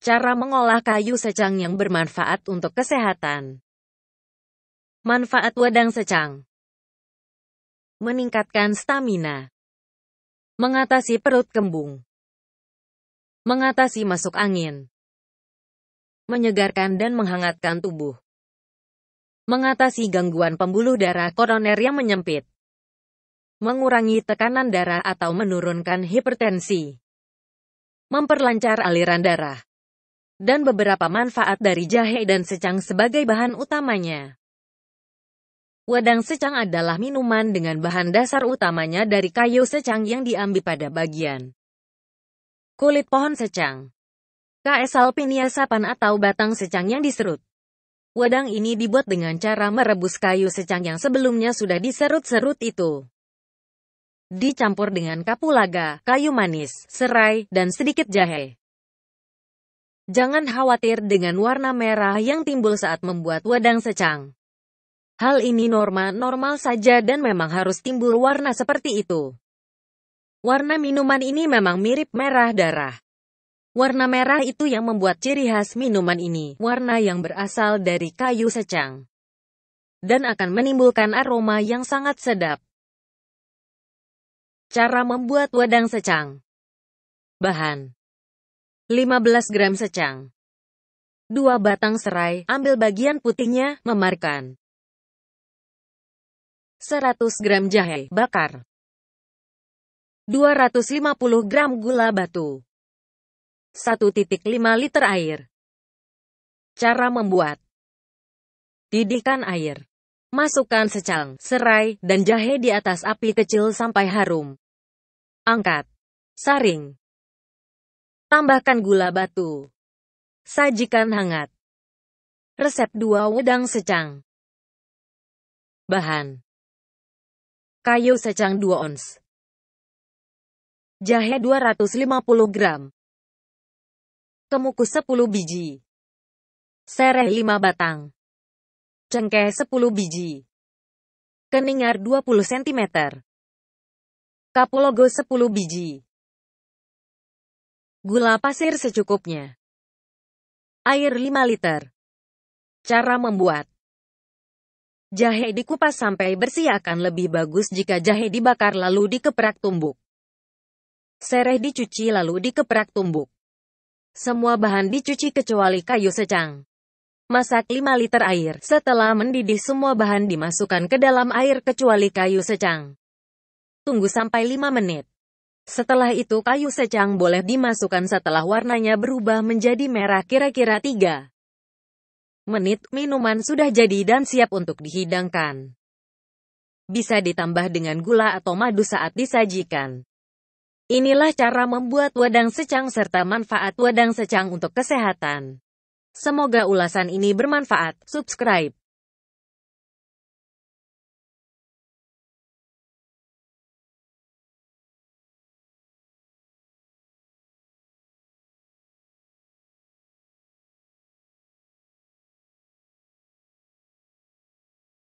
Cara mengolah kayu secang yang bermanfaat untuk kesehatan. Manfaat wedang secang Meningkatkan stamina Mengatasi perut kembung Mengatasi masuk angin Menyegarkan dan menghangatkan tubuh Mengatasi gangguan pembuluh darah koroner yang menyempit Mengurangi tekanan darah atau menurunkan hipertensi Memperlancar aliran darah dan beberapa manfaat dari jahe dan secang sebagai bahan utamanya. Wedang secang adalah minuman dengan bahan dasar utamanya dari kayu secang yang diambil pada bagian kulit pohon secang. KS alpinia sapan atau batang secang yang diserut. Wedang ini dibuat dengan cara merebus kayu secang yang sebelumnya sudah diserut-serut itu. Dicampur dengan kapulaga, kayu manis, serai, dan sedikit jahe. Jangan khawatir dengan warna merah yang timbul saat membuat wedang secang. Hal ini normal-normal saja dan memang harus timbul warna seperti itu. Warna minuman ini memang mirip merah darah. Warna merah itu yang membuat ciri khas minuman ini, warna yang berasal dari kayu secang. Dan akan menimbulkan aroma yang sangat sedap. Cara membuat wedang secang Bahan 15 gram secang. 2 batang serai, ambil bagian putihnya, memarkan. 100 gram jahe, bakar. 250 gram gula batu. 1,5 liter air. Cara membuat. Didihkan air. Masukkan secang, serai, dan jahe di atas api kecil sampai harum. Angkat. Saring. Tambahkan gula batu. Sajikan hangat. Resep 2 Wedang Secang Bahan Kayu secang 2 ons Jahe 250 gram Kemukus 10 biji Sereh 5 batang Cengkeh 10 biji Keningar 20 cm Kapulogo 10 biji Gula pasir secukupnya. Air 5 liter. Cara membuat. Jahe dikupas sampai bersih akan lebih bagus jika jahe dibakar lalu dikeprak tumbuk. Sereh dicuci lalu dikeprak tumbuk. Semua bahan dicuci kecuali kayu secang. Masak 5 liter air. Setelah mendidih semua bahan dimasukkan ke dalam air kecuali kayu secang. Tunggu sampai 5 menit. Setelah itu kayu secang boleh dimasukkan setelah warnanya berubah menjadi merah kira-kira 3 menit, minuman sudah jadi dan siap untuk dihidangkan. Bisa ditambah dengan gula atau madu saat disajikan. Inilah cara membuat wedang secang serta manfaat wedang secang untuk kesehatan. Semoga ulasan ini bermanfaat. Subscribe.